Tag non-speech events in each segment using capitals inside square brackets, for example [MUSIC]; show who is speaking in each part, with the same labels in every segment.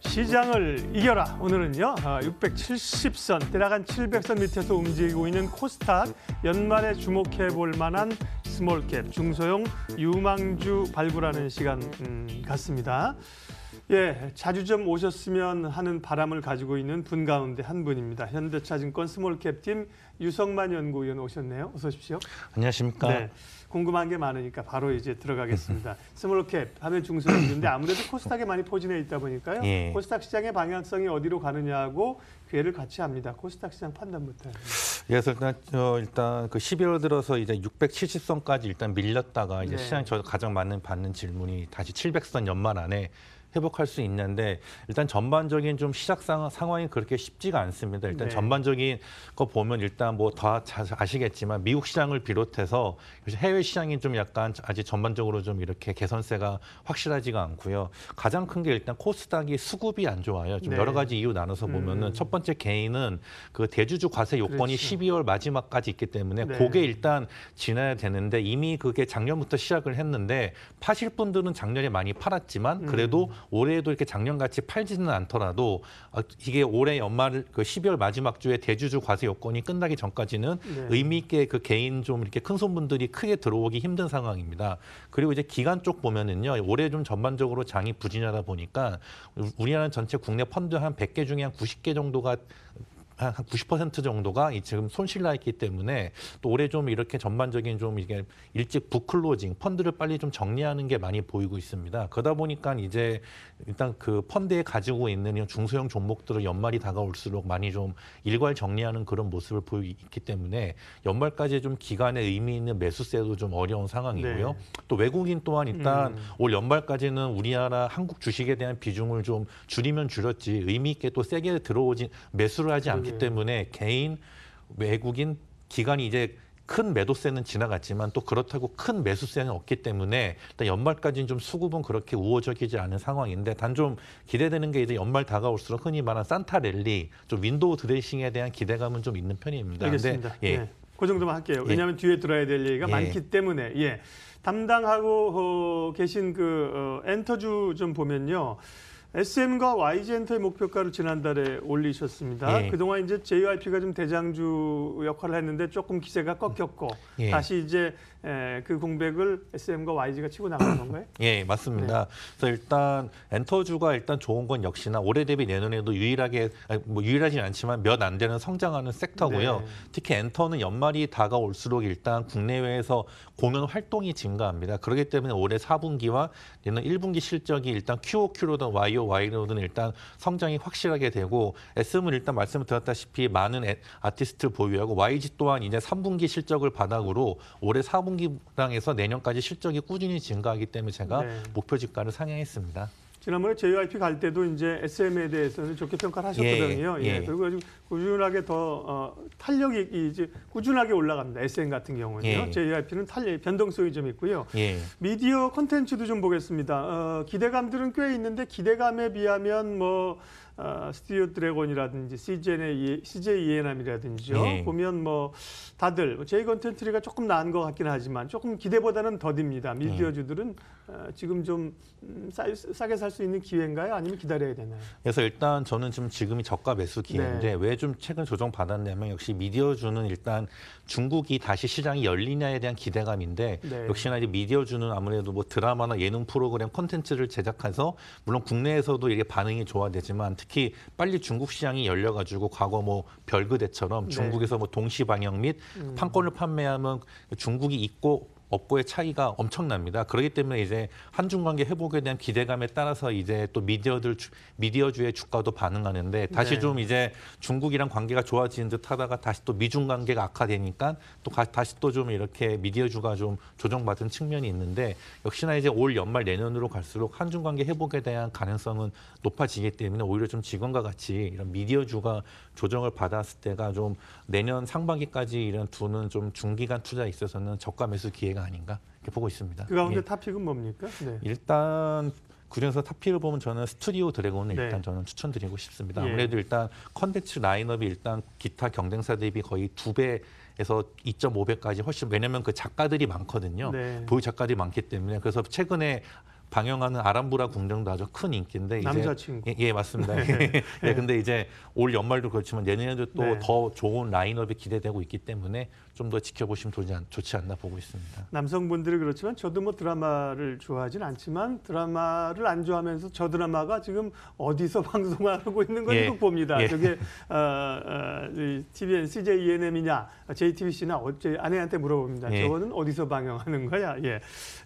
Speaker 1: 시장을 이겨라. 오늘은요. 670선, 때락 한 700선 밑에서 움직이고 있는 코스닥. 연말에 주목해 볼 만한 스몰캡, 중소형 유망주 발굴하는 시간 음, 같습니다. 예, 자주 좀 오셨으면 하는 바람을 가지고 있는 분 가운데 한 분입니다. 현대차증권 스몰캡팀 유성만 연구위원 오셨네요. 어서 오십시오. 안녕하십니까. 네, 궁금한 게 많으니까 바로 이제 들어가겠습니다. [LAUGHS] 스몰캡 하면 중소기업인데 아무래도 코스닥에 많이 포진해 있다 보니까요. 예. 코스닥 시장의 방향성이 어디로 가느냐고 괴를 같이 합니다. 코스닥 시장 판단부터.
Speaker 2: 그래서 일단 저 어, 일단 그 11월 들어서 이제 670선까지 일단 밀렸다가 이제 네. 시장 저 가장 많은 받는 질문이 다시 700선 연말 안에 회복할 수 있는데 일단 전반적인 좀 시작 상, 황이 그렇게 쉽지가 않습니다. 일단 네. 전반적인 거 보면 일단 뭐 다 아시겠지만 미국 시장을 비롯해서 해외 시장이 좀 약간 아직 전반적으로 좀 이렇게 개선세가 확실하지가 않고요. 가장 큰 게 일단 코스닥이 수급이 안 좋아요. 좀 네. 여러 가지 이유 나눠서 보면은 음. 첫 번째 개인은 그 대주주 과세 요건이 그렇죠. 12월 마지막까지 있기 때문에 네. 그게 일단 지나야 되는데 이미 그게 작년부터 시작을 했는데 파실 분들은 작년에 많이 팔았지만 그래도 음. 올해에도 이렇게 작년같이 팔지는 않더라도 어, 이게 올해 연말 그 12월 마지막 주에 대주주 과세 요건이 끝나기 전까지는 네. 의미 있게 그 개인 좀 이렇게 큰 손분들이 크게 들어오기 힘든 상황입니다. 그리고 이제 기간 쪽 보면은요. 올해 좀 전반적으로 장이 부진하다 보니까 우리나라 전체 국내 펀드 한 100개 중에 한 90개 정도가 한90% 정도가 지금 손실나 있기 때문에 또 올해 좀 이렇게 전반적인 좀 이게 일찍 부클로징 펀드를 빨리 좀 정리하는 게 많이 보이고 있습니다. 그러다 보니까 이제 일단 그 펀드에 가지고 있는 중소형 종목들을 연말이 다가올수록 많이 좀 일괄 정리하는 그런 모습을 보이기 때문에 연말까지 좀 기간에 의미 있는 매수세도 좀 어려운 상황이고요. 네. 또 외국인 또한 일단 음. 올 연말까지는 우리나라 한국 주식에 대한 비중을 좀 줄이면 줄였지 의미 있게 또 세게 들어오지 매수를 하지 않기 그렇죠. 하기 네. 예. 때문에 개인 외국인 기간이 이제 큰 매도세는 지나갔지만 또 그렇다고 큰 매수세는 없기 때문에 일단 연말까지는 좀 수급은 그렇게 우호적이지 않은 상황인데 단 좀 기대되는 게 이제 연말 다가올수록 흔히 말하는 산타 랠리, 좀 윈도우 드레싱에 대한 기대감은 좀 있는 편입니다. 알겠습니다. 근데, 예. 네.
Speaker 1: 그 정도만 할게요. 예. 왜냐하면 뒤에 들어야 될 얘기가 예. 많기 때문에 예. 담당하고 어, 계신 그 어, 엔터주 좀 보면요. SM과 YG엔터의 목표가를 지난달에 올리셨습니다. 예. 그동안 이제 JYP가 좀 대장주 역할을 했는데 조금 기세가 꺾였고 예. 다시 이제 그 공백을 SM과 YG가 치고 나가는 건가요? [CLEARS THROAT]
Speaker 2: 예, 맞습니다. 네. 그래서 일단 엔터주가 일단 좋은 건 역시나 올해 대비 내년에도 유일하게 아, 뭐 유일하진 않지만 몇 안 되는 성장하는 섹터고요. 네. 특히 엔터는 연말이 다가올수록 일단 국내외에서 공연 활동이 증가합니다. 그렇기 때문에 올해 4분기와 내년 1분기 실적이 일단 QOQ로든 Y X요, Y로는 일단 성장이 확실하게 되고 s 은 일단 말씀드렸다시피 많은 아티스트를 보유하고 YG 또한 이제 3분기 실적을 바닥으로 올해 4분기당에서 내년까지 실적이 꾸준히 증가하기 때문에 제가 네. 목표 주가를 상향했습니다.
Speaker 1: 지난번에 JYP 갈 때도 이제 SM에 대해서는 좋게 평가를 예, 하셨거든요. 예, 예. 예. 그리고 지금 꾸준하게 더 어, 탄력이 이제 꾸준하게 올라갑니다. SM 같은 경우는요. 예. JYP는 탄력 예, 변동성이 좀 있고요. 예. 미디어 컨텐츠도 좀 보겠습니다. 어, 기대감들은 꽤 있는데 기대감에 비하면 뭐 어, 스튜디오 드래곤이라든지 CJN의, CJ e n m 이라든지 예. 보면 뭐 다들 뭐 제이 컨텐트리가 조금 나은 것 같긴 하지만 조금 기대보다는 더딥니다. 미디어주들은 어, 지금 좀 싸, 음, 싸게 살 수 있는 기회인가요? 아니면 기다려야 되나요?
Speaker 2: 그래서 일단 저는 지금 지금이 저가 매수 기회인데 네. 왜좀 최근 조정 받았냐면 역시 미디어주는 일단 중국이 다시 시장이 열리냐에 대한 기대감인데 네. 역시나 이제 미디어주는 아무래도 뭐 드라마나 예능 프로그램 콘텐츠를 제작해서 물론 국내에서도 이게 반응이 좋아되지만 특히 특히 빨리 중국 시장이 열려가지고 과거 뭐 별그대처럼 네. 중국에서 뭐 동시 방역 및 음. 판권을 판매하면 중국이 있고 업고의 차이가 엄청납니다. 그렇기 때문에 이제 한중 관계 회복에 대한 기대감에 따라서 이제 또 미디어들 미디어주의 주가도 반응하는데 다시 네. 좀 이제 중국이랑 관계가 좋아지는 듯하다가 다시 또 미중 관계가 악화되니까 또 가, 다시 또 좀 이렇게 미디어주가 좀 조정받은 측면이 있는데 역시나 이제 올 연말 내년으로 갈수록 한중 관계 회복에 대한 가능성은 높아지기 때문에 오히려 좀 지금과 같이 이런 미디어주가 조정을 받았을 때가 좀 내년 상반기까지 이런 두는 좀 중기간 투자에 있어서는 저가 매수 기회가 문제가 아닌가 이렇게 보고 있습니다. 그 가운데 예.
Speaker 1: 탑픽은 뭡니까? 네.
Speaker 2: 일단 그중서 탑픽을 보면 저는 스튜디오 드래곤을 네. 일단 저는 추천드리고 싶습니다. 예. 아무래도 일단 컨텐츠 라인업이 일단 기타 경쟁사 대비 거의 두 배. 에서 2.5배까지 훨씬 왜냐면 그 작가들이 많거든요. 네. 보유 작가들이 많기 때문에 그래서 최근에 방영하는 아람브라 궁정도 아주 큰 인기인데 남자친구 이제, 예, 예 맞습니다 네. [LAUGHS] 예 네. 근데 이제 올 연말도 그렇지만 내년에도 또더 네. 좋은 라인업이 기대되고 있기 때문에 좀더 지켜보시면 좋지 않나 보고 있습니다.
Speaker 1: 남성분들이 그렇지만 저도 뭐 드라마를 좋아하진 않지만 드라마를 안 좋아하면서 저 드라마가 지금 어디서 [LAUGHS] 방송하고 있는 걸 예. 봅니다. 예. 저게 어, 어, TVN, CJ, ENM이냐, JTBC나 어째 아내한테 물어봅니다. 예. 저거는 어디서 방영하는 거야? 예,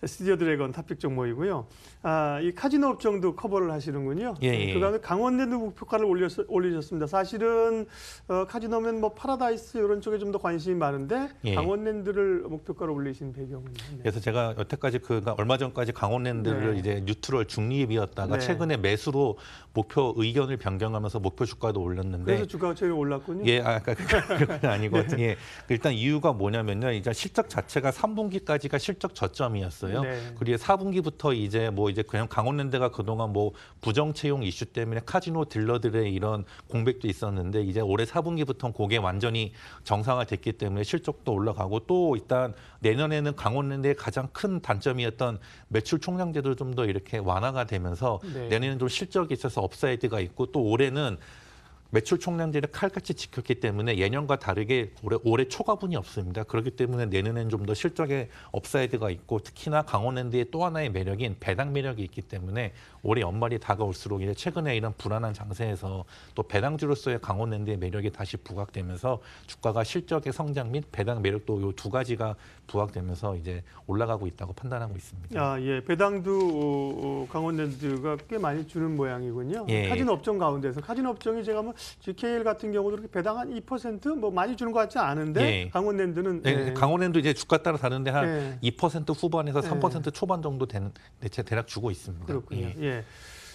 Speaker 1: 스튜디오 드래곤 탑픽 종목이고요. 아, 이 카지노 업종도 커버를 하시는군요. 예. 음, 예. 그간에 강원랜드 목표가를 올렸, 올리셨습니다. 사실은 어, 카지노면 뭐 파라다이스 이런 쪽에 좀 더 관심이 많은데 예. 강원랜드를 목표가로 올리신 배경은
Speaker 2: 있네 그래서 제가 여태까지 그 그러니까 얼마 전까지 강원랜드를 네. 이제 뉴트럴 중립이었다가 네. 최근에 매수로 목표 의견을 변경하면서 목표 주가도 올렸는데 그래서
Speaker 1: 주가가 제일 올랐군요. 예, 아까 그러니까 그건 [LAUGHS] 아니고 네.
Speaker 2: 예. 일단 이유가 뭐냐면요. 이제 실적 자체가 3분기까지가 실적 저점이었어요. 네. 그리고 4분기부터 이제 뭐 이제 그냥 강원랜드가 그동안 뭐 부정 채용 이슈 때문에 카지노 딜러들의 이런 공백도 있었는데 이제 올해 4분기부터 그게 완전히 정상화됐기 때문에 실적 실적도 올라가고 또 일단 내년에는 강원랜드의 가장 큰 단점이었던 매출 총량제도 좀 더 이렇게 완화가 되면서 네. 내년에는 좀 실적에 있어서 업사이드가 있고 또 올해는 매출 총량제를 칼같이 지켰기 때문에 예년과 다르게 올해, 올해 초과분이 없습니다. 그렇기 때문에 내년엔 좀 더 실적에 업사이드가 있고 특히나 강원랜드의 또 하나의 매력인 배당 매력이 있기 때문에 올해 연말이 다가올수록 이제 최근에 이런 불안한 장세에서 또 배당주로서의 강원랜드의 매력이 다시 부각되면서 주가가 실적의 성장 및 배당 매력도 이 두 가지가 부각되면서 이제 올라가고 있다고 판단하고 있습니다.
Speaker 1: 아, 예. 배당도 어, 어, 강원랜드가 꽤 많이 주는 모양이군요. 예. 카지 업종 가운데서 카지 업종이 제가 뭐 GKL 같은 경우도 이렇게 배당 한 2%뭐 많이 주는 것 같지 않은데 예. 강원랜드는 네, 예.
Speaker 2: 강원랜드 이제 주가 따라 다른데 한 2% 후반에서 3% 초반 정도 되는 대체 네, 대략 주고 있습니다. 그렇군요.
Speaker 1: 예. 예.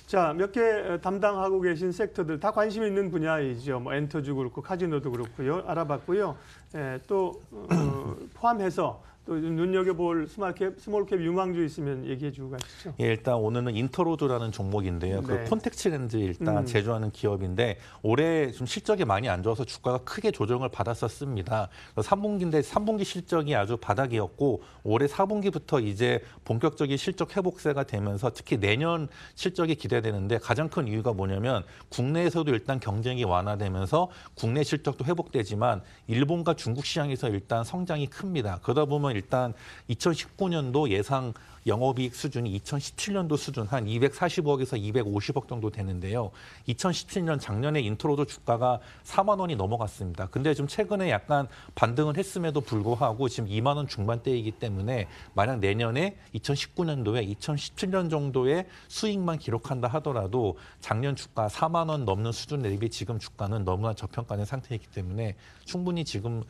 Speaker 1: 자, 몇개 어, 담당하고 계신 섹터들 다 관심 있는 분야이죠. 뭐 엔터주 그렇고 카지노도 그렇고요. 알아봤고요. 예, 또 어, [CLEARS THROAT] 포함해서 또 눈여겨볼 스몰캡, 스몰캡 유망주 있으면 얘기해 주고 가시죠.
Speaker 2: 예, 일단 오늘은 인터로드라는 종목인데요. 그 네. 그 콘택츠 렌즈 일단 음. 제조하는 기업인데 올해 좀 실적이 많이 안 좋아서 주가가 크게 조정을 받았었습니다. 3분기인데 3분기 실적이 아주 바닥이었고 올해 4분기부터 이제 본격적인 실적 회복세가 되면서 특히 내년 실적이 기대되는데 가장 큰 이유가 뭐냐면 국내에서도 일단 경쟁이 완화되면서 국내 실적도 회복되지만 일본과 중국 시장에서 일단 성장이 큽니다. 그러다 보면 일단 2019년도 예상 영업이익 수준이 2017년도 수준 한 240억에서 250억 정도 되는데요. 2017년 작년에 인트로도 주가가 4만 원이 넘어갔습니다. 근데 좀 최근에 약간 반등을 했음에도 불구하고 지금 2만 원 중반대이기 때문에 만약 내년에 2019년도에 2017년 정도의 수익만 기록한다 하더라도 작년 주가 4만 원 넘는 수준 대비 지금 주가는 너무나 저평가된 상태이기 때문에 충분히 지금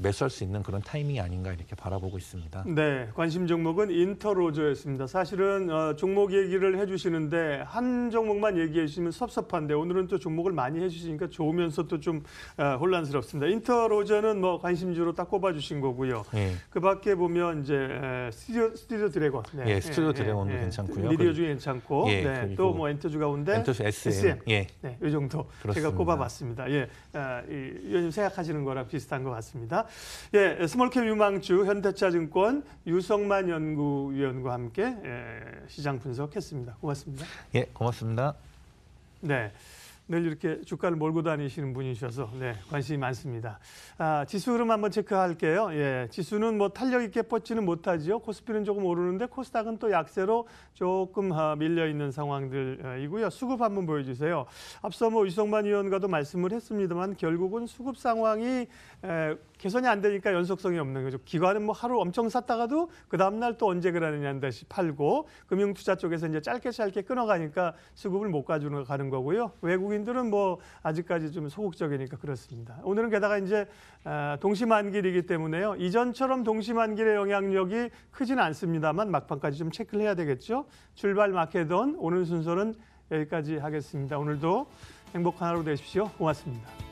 Speaker 2: 매수할 수 있는 그런 타이밍이 아닌가 이렇게 바라보고 있습니다.
Speaker 1: 네, 관심 종목은 인터로저였습니다. 사실은 어, 종목 얘기를 해주시는데 한 종목만 얘기해 주시면 섭섭한데 오늘은 또 종목을 많이 해주시니까 좋으면서 또좀 어, 혼란스럽습니다. 인터로저는 뭐 관심주로 딱 꼽아주신 거고요. 예. 그 밖에 보면 이제 스튜디오, 스튜디오 드래곤, 네. 예, 스튜디오 예, 예, 드래곤도 예. 괜찮고요. 미디어주 괜찮고, 네. 또뭐 엔터주 가운데 엔터주 SM, SM. 예, 네, 이 정도 그렇습니다. 제가 꼽아봤습니다. 예, 아, 이위원 생각하시는 거랑 비슷한 것 같습니다. 예, 스몰캡 유망주 현대차증권 유성만 연구위원과 함께 예, 시장 분석했습니다. 고맙습니다.
Speaker 2: 예, 고맙습니다.
Speaker 1: 네. 늘 이렇게 주가를 몰고 다니시는 분이셔서 네, 관심이 많습니다. 아, 지수 흐름 한번 체크할게요. 예, 지수는 뭐 탄력 있게 뻗지는 못하지요. 코스피는 조금 오르는데 코스닥은 또 약세로 조금 아, 밀려 있는 상황들이고요. 수급 한번 보여주세요. 앞서 뭐 유성만 위원과도 말씀을 했습니다만 결국은 수급 상황이 에, 개선이 안 되니까 연속성이 없는 거죠. 기관은 뭐 하루 엄청 샀다가도 그 다음 날 또 언제 그러느냐 한 듯이 팔고 금융투자 쪽에서 이제 짧게 짧게 끊어가니까 수급을 못 가주는 가는 거고요. 외국인 한국인들은 뭐 아직까지 좀 소극적이니까 그렇습니다. 오늘은 게다가 이제 아, 동시만길이기 때문에요. 이전처럼 동시만길의 영향력이 크진 않습니다만 막판까지 좀 체크를 해야 되겠죠. 출발 마케던 오늘 순서는 여기까지 하겠습니다. 오늘도 행복한 하루 되십시오. 고맙습니다.